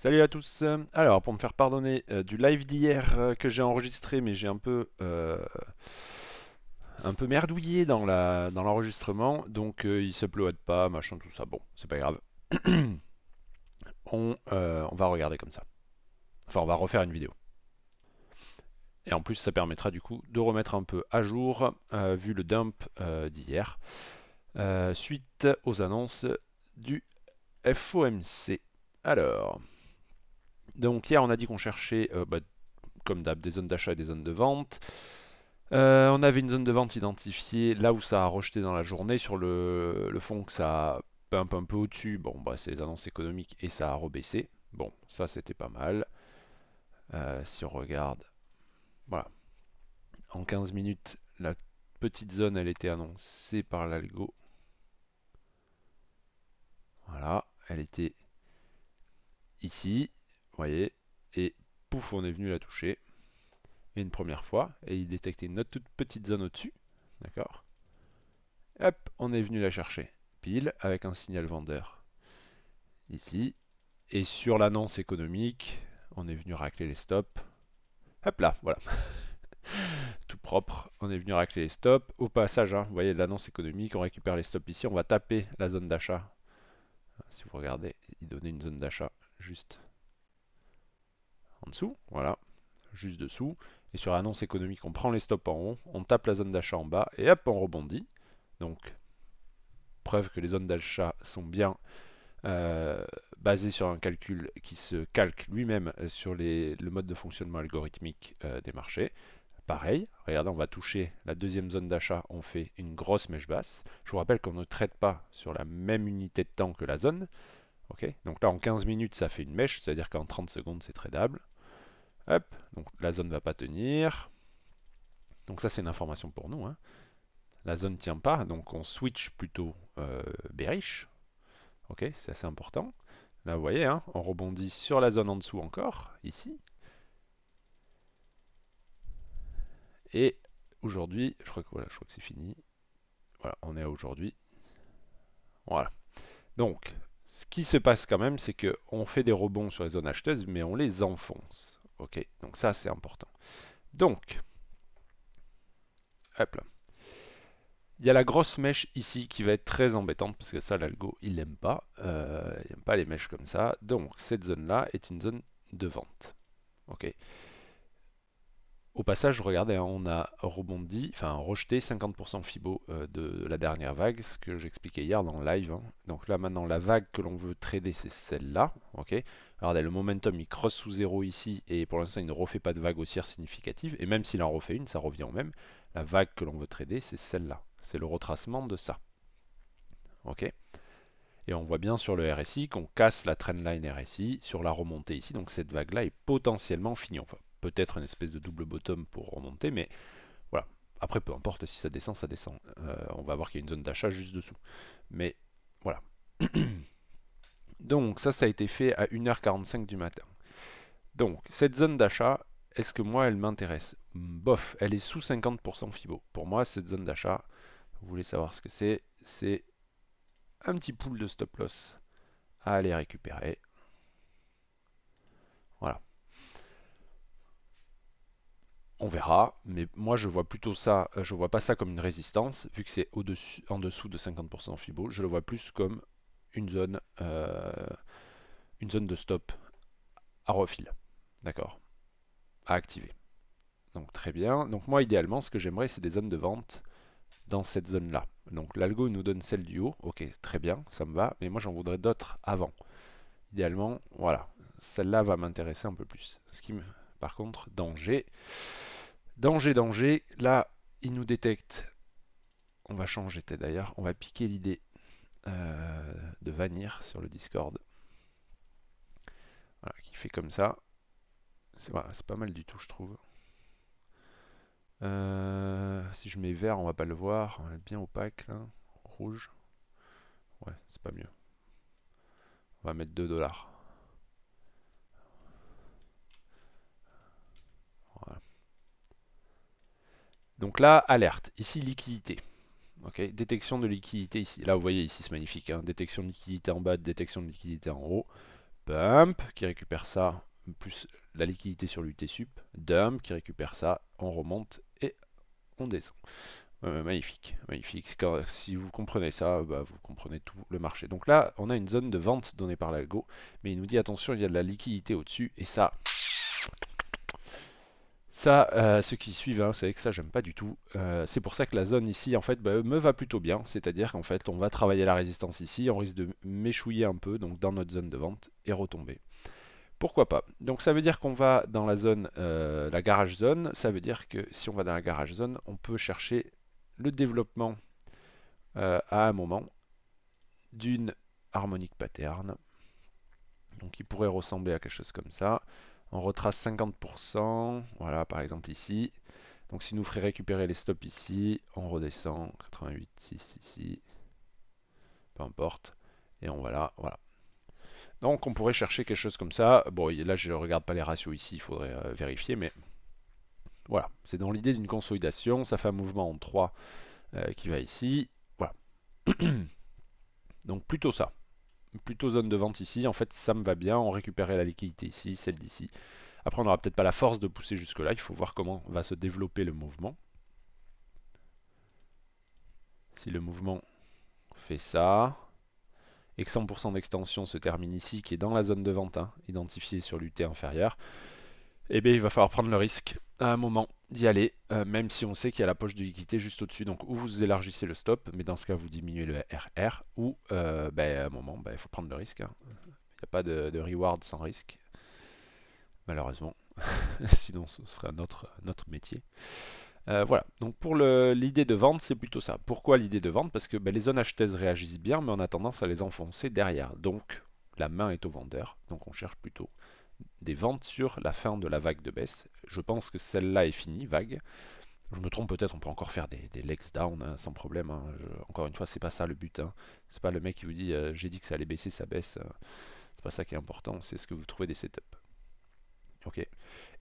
Salut à tous. Alors, pour me faire pardonner euh, du live d'hier euh, que j'ai enregistré, mais j'ai un peu euh, un peu merdouillé dans la dans l'enregistrement, donc il s'upload pas, machin, tout ça. Bon, c'est pas grave. on, on va regarder comme ça. Enfin, on va refaire une vidéo. Et en plus, ça permettra du coup de remettre un peu à jour, vu le dump d'hier, suite aux annonces du FOMC. Alors, donc hier, on a dit qu'on cherchait, euh, bah, comme d'hab, des zones d'achat et des zones de vente. Euh, on avait une zone de vente identifiée là où ça a rejeté dans la journée, sur le, fond que ça pump un peu au-dessus. Bon, bah, c'est les annonces économiques et ça a rebaissé. Bon, ça c'était pas mal. Euh, si on regarde, voilà. En 15 minutes, la petite zone, elle était annoncée par l'algo. Voilà, elle était ici voyez, et pouf, on est venu la toucher. une première fois, et il détectait une autre toute petite zone au-dessus, d'accord Hop, on est venu la chercher, pile, avec un signal vendeur. Ici, et sur l'annonce économique, on est venu racler les stops. Hop là, voilà. Tout propre, on est venu racler les stops. Au passage, hein, vous voyez l'annonce économique, on récupère les stops ici, on va taper la zone d'achat. Si vous regardez, il donnait une zone d'achat juste en dessous, voilà, juste dessous. Et sur annonce économique, on prend les stops en haut, on tape la zone d'achat en bas et hop, on rebondit. Donc, preuve que les zones d'achat sont bien euh, basées sur un calcul qui se calque lui-même sur le mode de fonctionnement algorithmique euh, des marchés. Pareil, regardez, on va toucher la deuxième zone d'achat, on fait une grosse mèche basse. Je vous rappelle qu'on ne traite pas sur la même unité de temps que la zone donc là, en 15 minutes, ça fait une mèche, c'est-à-dire qu'en 30 secondes, c'est tradable. Hop, donc la zone ne va pas tenir. Donc ça, c'est une information pour nous. Hein. La zone ne tient pas, donc on switch plutôt euh, Ok, c'est assez important. Là, vous voyez, hein, on rebondit sur la zone en dessous encore, ici. Et aujourd'hui, je crois que, je crois que c'est fini. Voilà, on est à aujourd'hui. Voilà. Donc, ce qui se passe quand même, c'est que on fait des rebonds sur les zones acheteuses, mais on les enfonce. Ok, donc ça c'est important. Donc, hop là. Il y a la grosse mèche ici qui va être très embêtante parce que ça l'algo il n'aime pas. Euh, il n'aime pas les mèches comme ça. Donc cette zone là est une zone de vente. Ok. Au passage, regardez, hein, on a rebondi, enfin rejeté 50% FIBO euh, de la dernière vague, ce que j'expliquais hier dans le live. Hein. Donc là maintenant la vague que l'on veut trader c'est celle-là. ok regardez, le momentum il creuse sous zéro ici et pour l'instant il ne refait pas de vague haussière significative. Et même s'il en refait une, ça revient au même. La vague que l'on veut trader c'est celle-là. C'est le retracement de ça. ok et on voit bien sur le RSI qu'on casse la trendline RSI sur la remontée ici. Donc cette vague-là est potentiellement finie. Enfin, peut-être une espèce de double bottom pour remonter, mais voilà. Après, peu importe, si ça descend, ça descend. Euh, on va voir qu'il y a une zone d'achat juste dessous. Mais voilà. Donc ça, ça a été fait à 1h45 du matin. Donc cette zone d'achat, est-ce que moi, elle m'intéresse Bof, elle est sous 50% FIBO. Pour moi, cette zone d'achat, vous voulez savoir ce que c'est C'est un petit pool de stop loss à aller récupérer. Voilà on verra, mais moi je vois plutôt ça, euh, je vois pas ça comme une résistance, vu que c'est en dessous de 50% Fibo, je le vois plus comme une zone, euh, une zone de stop à refil, d'accord, à activer. Donc très bien, donc moi idéalement ce que j'aimerais c'est des zones de vente dans cette zone là. Donc l'algo nous donne celle du haut, ok très bien, ça me va, mais moi j'en voudrais d'autres avant. Idéalement, voilà, celle-là va m'intéresser un peu plus. Ce qui me... Par contre, danger, Danger, danger. Là, il nous détecte. On va changer d'ailleurs. On va piquer l'idée euh, de Vanir sur le Discord. Voilà, qui fait comme ça. C'est pas mal du tout, je trouve. Euh, si je mets vert, on va pas le voir. On être bien opaque là. Rouge. Ouais, c'est pas mieux. On va mettre 2 dollars. Donc là, alerte. Ici, liquidité. Ok. Détection de liquidité ici. Là, vous voyez ici, c'est magnifique. Hein. Détection de liquidité en bas, détection de liquidité en haut. Pump, qui récupère ça, plus la liquidité sur l'UTSUP, Dump, qui récupère ça, on remonte et on descend. magnifique, magnifique. si vous comprenez ça, bah, vous comprenez tout le marché. Donc là, on a une zone de vente donnée par l'algo, mais il nous dit attention, il y a de la liquidité au-dessus, et ça, ça, euh, ceux qui suivent, hein, c'est que ça j'aime pas du tout. Euh, c'est pour ça que la zone ici, en fait, bah, me va plutôt bien. C'est-à-dire qu'en fait, on va travailler la résistance ici, on risque de m'échouiller un peu, donc dans notre zone de vente, et retomber. Pourquoi pas Donc ça veut dire qu'on va dans la zone, euh, la garage zone, ça veut dire que si on va dans la garage zone, on peut chercher le développement à un moment d'une harmonique pattern. Donc il pourrait ressembler à quelque chose comme ça on retrace 50%, voilà par exemple ici. Donc si nous ferait récupérer les stops ici, on redescend, 88, 6 ici, peu importe, et on voilà, voilà. Donc on pourrait chercher quelque chose comme ça. Bon, là je ne regarde pas les ratios ici, il faudrait euh, vérifier, mais voilà. C'est dans l'idée d'une consolidation, ça fait un mouvement en 3 euh, qui va ici, voilà. Donc plutôt ça plutôt zone de vente ici. En fait, ça me va bien. On récupérait la liquidité ici, celle d'ici. Après, on n'aura peut-être pas la force de pousser jusque-là. Il faut voir comment va se développer le mouvement. Si le mouvement fait ça, et que 100% d'extension se termine ici, qui est dans la zone de vente, hein, identifiée sur l'UT inférieur, eh bien, il va falloir prendre le risque à un moment d'y aller, euh, même si on sait qu'il y a la poche de liquidité juste au-dessus. Donc, ou vous élargissez le stop, mais dans ce cas, vous diminuez le RR, ou euh, ben, à un moment, ben, il faut prendre le risque. Hein. Il n'y a pas de, reward sans risque, malheureusement. Sinon, ce serait un autre métier. Euh, voilà, donc pour l'idée de vente, c'est plutôt ça. Pourquoi l'idée de vente Parce que ben, les zones acheteuses réagissent bien, mais on a tendance à les enfoncer derrière. Donc, la main est au vendeur, donc on cherche plutôt des ventes sur la fin de la vague de baisse. Je pense que celle-là est finie, vague. Je me trompe peut-être, on peut encore faire des, legs down hein, sans problème. Hein. encore une fois, c'est pas ça le but. Hein. C'est pas le mec qui vous dit euh, j'ai dit que ça allait baisser, ça baisse. Euh. c'est pas ça qui est important, c'est ce que vous trouvez des setups. Ok.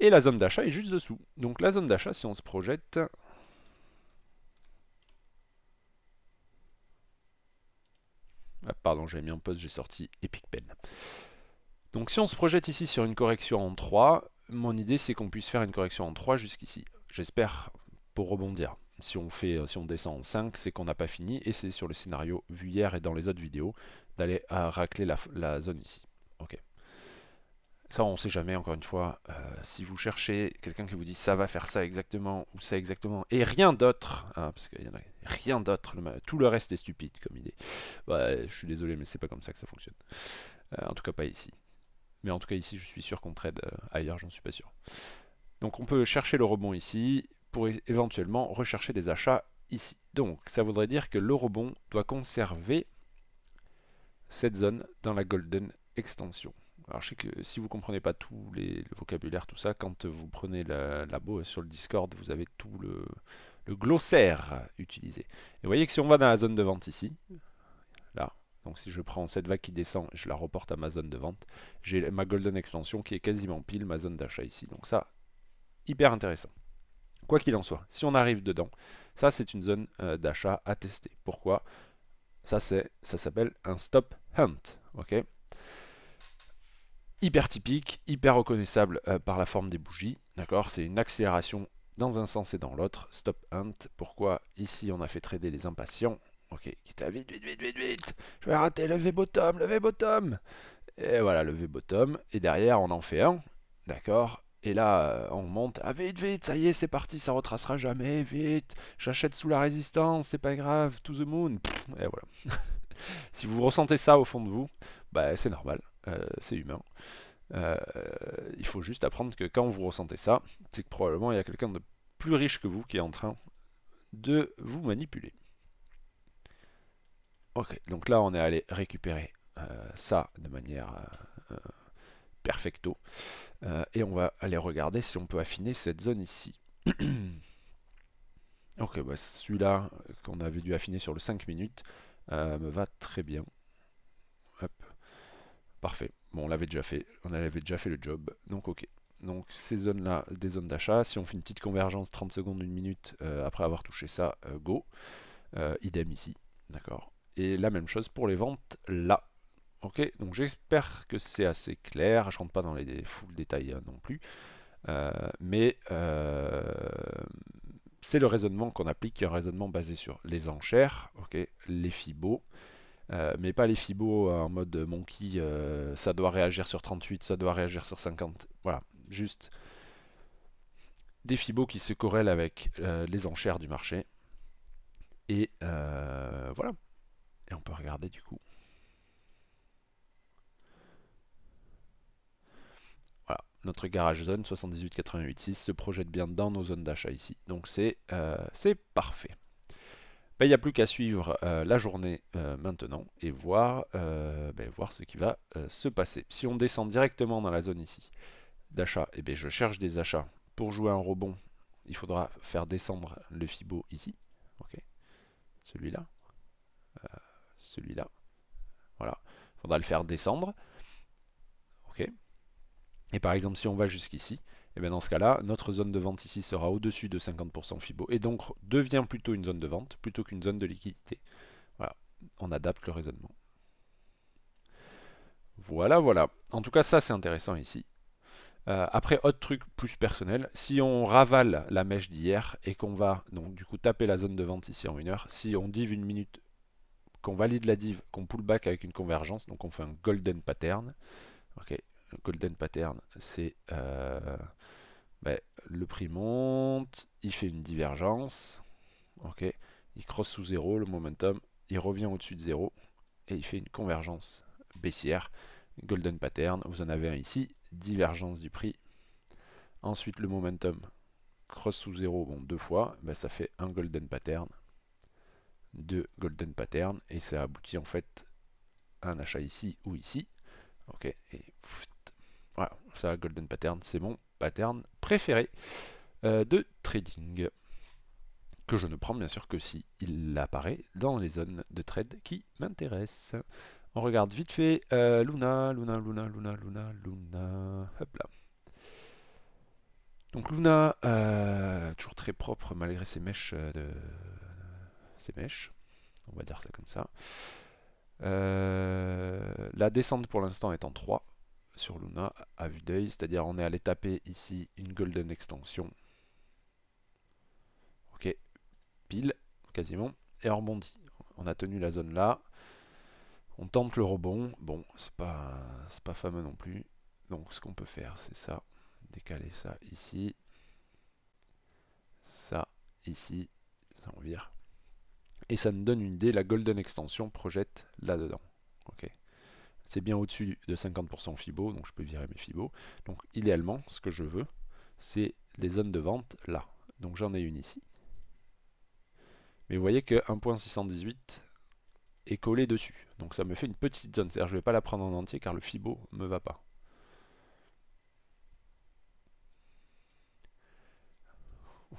Et la zone d'achat est juste dessous. Donc la zone d'achat, si on se projette, ah, pardon, j'avais mis en pause, j'ai sorti Epic Pen. Donc si on se projette ici sur une correction en 3, mon idée c'est qu'on puisse faire une correction en 3 jusqu'ici. J'espère pour rebondir. Si on, fait, euh, si on descend en 5, c'est qu'on n'a pas fini, et c'est sur le scénario vu hier et dans les autres vidéos, d'aller racler la, zone ici. Ok. Ça, on ne sait jamais, encore une fois, euh, si vous cherchez quelqu'un qui vous dit ça va faire ça exactement, ou ça exactement, et rien d'autre, hein, parce qu'il y en a rien d'autre, tout le reste est stupide comme idée. Bah, je suis désolé, mais c'est pas comme ça que ça fonctionne. Euh, en tout cas, pas ici. Mais en tout cas ici, je suis sûr qu'on trade euh, ailleurs, j'en suis pas sûr. Donc on peut chercher le rebond ici pour éventuellement rechercher des achats ici. Donc ça voudrait dire que le rebond doit conserver cette zone dans la golden extension. Alors je sais que si vous comprenez pas tout les, le vocabulaire, tout ça, quand vous prenez la, la sur le Discord, vous avez tout le, le glossaire utilisé. Et vous voyez que si on va dans la zone de vente ici, là, donc si je prends cette vague qui descend, je la reporte à ma zone de vente, j'ai ma golden extension qui est quasiment pile ma zone d'achat ici. Donc ça, hyper intéressant. Quoi qu'il en soit, si on arrive dedans, ça c'est une zone euh, d'achat à tester. Pourquoi Ça c'est, ça s'appelle un stop hunt. hyper typique, hyper reconnaissable euh, par la forme des bougies. D'accord C'est une accélération dans un sens et dans l'autre. Stop hunt. Pourquoi ici on a fait trader les impatients Ok, quitte à vite, vite, vite, vite, vite. Je vais rater le V-bottom, le V-bottom. Et voilà, le V-bottom. Et derrière, on en fait un. D'accord Et là, euh, on monte. Ah, vite, vite, ça y est, c'est parti, ça retracera jamais. Vite. J'achète sous la résistance, c'est pas grave. To the moon. Et voilà. si vous ressentez ça au fond de vous, bah, c'est normal. Euh, c'est humain. Euh, il faut juste apprendre que quand vous ressentez ça, c'est que probablement il y a quelqu'un de plus riche que vous qui est en train de vous manipuler. Ok, donc là on est allé récupérer euh, ça de manière euh, euh, perfecto. et on va aller regarder si on peut affiner cette zone ici. ok, bah, celui-là qu'on avait dû affiner sur le 5 minutes me va très bien. Hop. Parfait. Bon, on l'avait déjà fait. On avait déjà fait le job. Donc ok. Donc ces zones-là, des zones d'achat. Si on fait une petite convergence 30 secondes, 1 minute après avoir touché ça, go. idem ici. D'accord et la même chose pour les ventes là. Ok, donc j'espère que c'est assez clair. Je rentre pas dans les full détails hein, non plus. Euh, mais euh, c'est le raisonnement qu'on applique, un raisonnement basé sur les enchères, ok les FIBO, euh, mais pas les FIBO en mode monkey, ça doit réagir sur 38, ça doit réagir sur 50. Voilà, juste des FIBO qui se corrèlent avec les enchères du marché. Et voilà. Et on peut regarder du coup. Voilà, notre garage zone 78 se projette bien dans nos zones d'achat ici. Donc c'est euh, parfait. Ben, il n'y a plus qu'à suivre euh, la journée euh, maintenant et voir, euh, ben, voir ce qui va se passer. Si on descend directement dans la zone ici d'achat, et eh ben, je cherche des achats. Pour jouer un rebond, il faudra faire descendre le FIBO ici. Celui-là celui-là. Voilà, il faudra le faire descendre. OK. Et par exemple, si on va jusqu'ici, et eh bien dans ce cas-là, notre zone de vente ici sera au-dessus de 50% FIBO et donc devient plutôt une zone de vente plutôt qu'une zone de liquidité. Voilà, on adapte le raisonnement. Voilà, voilà. En tout cas, ça c'est intéressant ici. Euh, après, autre truc plus personnel, si on ravale la mèche d'hier et qu'on va donc du coup taper la zone de vente ici en une heure, si on divise une minute qu'on valide la div, qu'on back avec une convergence, donc on fait un golden pattern. Ok, le golden pattern, c'est euh, ben, le prix monte, il fait une divergence, ok, il crosse sous 0, le momentum, il revient au-dessus de 0 et il fait une convergence baissière. Golden pattern, vous en avez un ici, divergence du prix. Ensuite le momentum crosse sous 0 bon, deux fois, ben, ça fait un golden pattern de golden pattern et ça aboutit en fait à un achat ici ou ici. Ok, et voilà, ça golden pattern, c'est mon pattern préféré euh, de trading que je ne prends bien sûr que si il apparaît dans les zones de trade qui m'intéressent. On regarde vite fait euh, Luna, Luna, Luna, Luna, Luna, Luna. Hop là. Donc Luna, euh, toujours très propre malgré ses mèches de mèches. On va dire ça comme ça. Euh, la descente pour l'instant est en 3 sur Luna à vue d'œil, c'est-à-dire on est allé taper ici une golden extension. Ok, pile, quasiment, et on rebondit. On a tenu la zone là. On tente le rebond. Bon, c'est pas c'est pas fameux non plus. Donc ce qu'on peut faire, c'est ça. Décaler ça ici. Ça ici. Ça on vire. Et ça me donne une idée, la golden extension projette là-dedans. Ok. C'est bien au-dessus de 50% FIBO, donc je peux virer mes FIBO. Donc idéalement, ce que je veux, c'est les zones de vente là. Donc j'en ai une ici. Mais vous voyez que 1.618 est collé dessus. Donc ça me fait une petite zone. C'est-à-dire je ne vais pas la prendre en entier car le FIBO ne me va pas.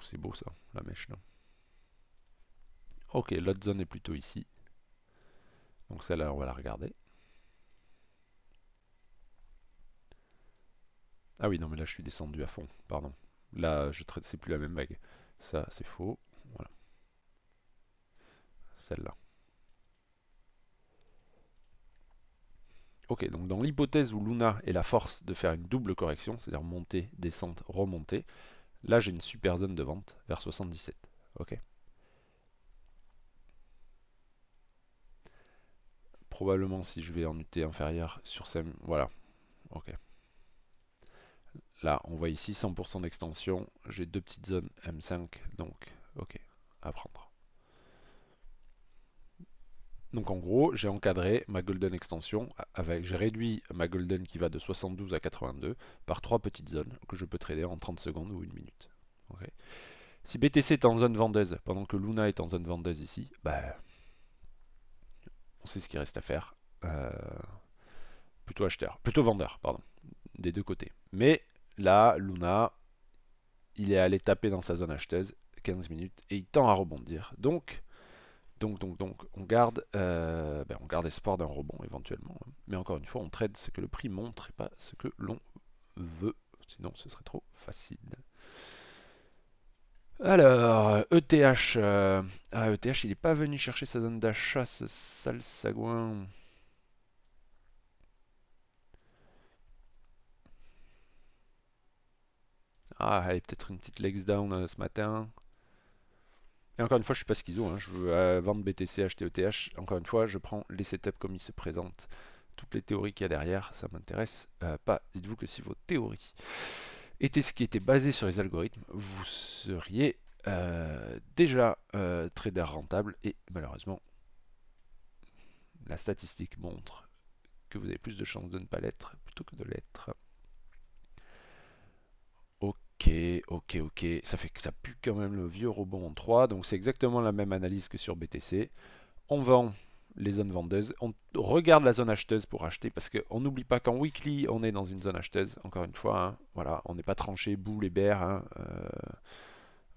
c'est beau ça, la mèche là. Ok, l'autre zone est plutôt ici. Donc celle-là, on va la regarder. Ah oui, non, mais là, je suis descendu à fond, pardon. Là, je traite, c'est plus la même vague. Ça, c'est faux. Voilà. Celle-là. Ok, donc dans l'hypothèse où Luna est la force de faire une double correction, c'est-à-dire monter, descente, remontée, là j'ai une super zone de vente vers 77. Ok. probablement si je vais en UT inférieur sur ces... Voilà. Ok. Là, on voit ici 100% d'extension. J'ai deux petites zones M5, donc ok, à prendre. Donc en gros, j'ai encadré ma golden extension avec, j'ai réduit ma golden qui va de 72 à 82 par trois petites zones que je peux trader en 30 secondes ou une minute. OK. Si BTC est en zone vendeuse pendant que Luna est en zone vendeuse ici, bah, on sait ce qu'il reste à faire. Euh, plutôt acheteur, plutôt vendeur, pardon, des deux côtés. Mais là, Luna, il est allé taper dans sa zone acheteuse 15 minutes et il tend à rebondir. Donc, donc, donc, donc, on garde, euh, ben, on garde espoir d'un rebond éventuellement. Mais encore une fois, on trade ce que le prix montre et pas ce que l'on veut. Sinon, ce serait trop facile. Alors, ETH. ETH, ah, e il n'est pas venu chercher sa zone d'achat, ce sale sagouin. Ah, a peut-être une petite legs down euh, ce matin. Et encore une fois, je suis pas schizo. Hein. Je veux euh, vendre BTC, acheter ETH. Encore une fois, je prends les setups comme ils se présentent. Toutes les théories qu'il y a derrière, ça m'intéresse euh, pas. Dites-vous que si vos théories ce qui était basé sur les algorithmes, vous seriez euh, déjà euh, trader rentable et malheureusement la statistique montre que vous avez plus de chances de ne pas l'être plutôt que de l'être. Ok, ok, ok, ça fait que ça pue quand même le vieux robot en 3, donc c'est exactement la même analyse que sur BTC. On vend les zones vendeuses. On regarde la zone acheteuse pour acheter parce qu'on n'oublie pas qu'en weekly, on est dans une zone acheteuse, encore une fois. Hein, voilà, on n'est pas tranché, boule et berre, hein, euh,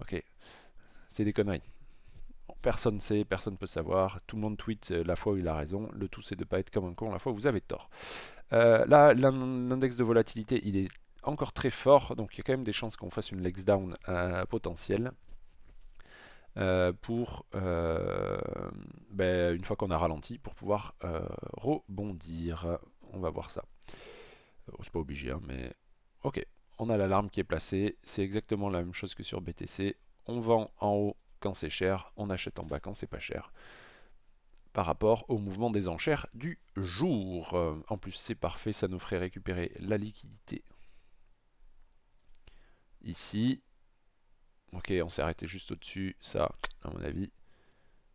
ok, c'est des conneries. Personne ne sait, personne ne peut savoir. Tout le monde tweet euh, la fois où il a raison. Le tout, c'est de ne pas être comme un con la fois où vous avez tort. Euh, là, l'index de volatilité, il est encore très fort, donc il y a quand même des chances qu'on fasse une legs down potentiel. potentielle. Euh, pour euh, ben, une fois qu'on a ralenti pour pouvoir euh, rebondir. On va voir ça. C'est pas obligé, hein, mais ok. On a l'alarme qui est placée. C'est exactement la même chose que sur BTC. On vend en haut quand c'est cher, on achète en bas quand c'est pas cher par rapport au mouvement des enchères du jour. En plus, c'est parfait, ça nous ferait récupérer la liquidité ici Ok, on s'est arrêté juste au-dessus. Ça, à mon avis,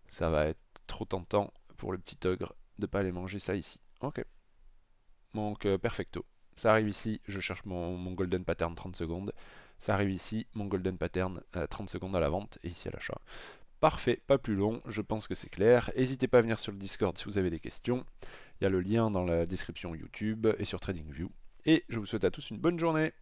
ça va être trop tentant pour le petit ogre de pas aller manger ça ici. Ok. Donc, euh, perfecto. Ça arrive ici, je cherche mon, golden pattern 30 secondes. Ça arrive ici, mon golden pattern 30 euh, secondes à la vente et ici à l'achat. Parfait, pas plus long, je pense que c'est clair. N'hésitez pas à venir sur le Discord si vous avez des questions. Il y a le lien dans la description YouTube et sur TradingView. Et je vous souhaite à tous une bonne journée.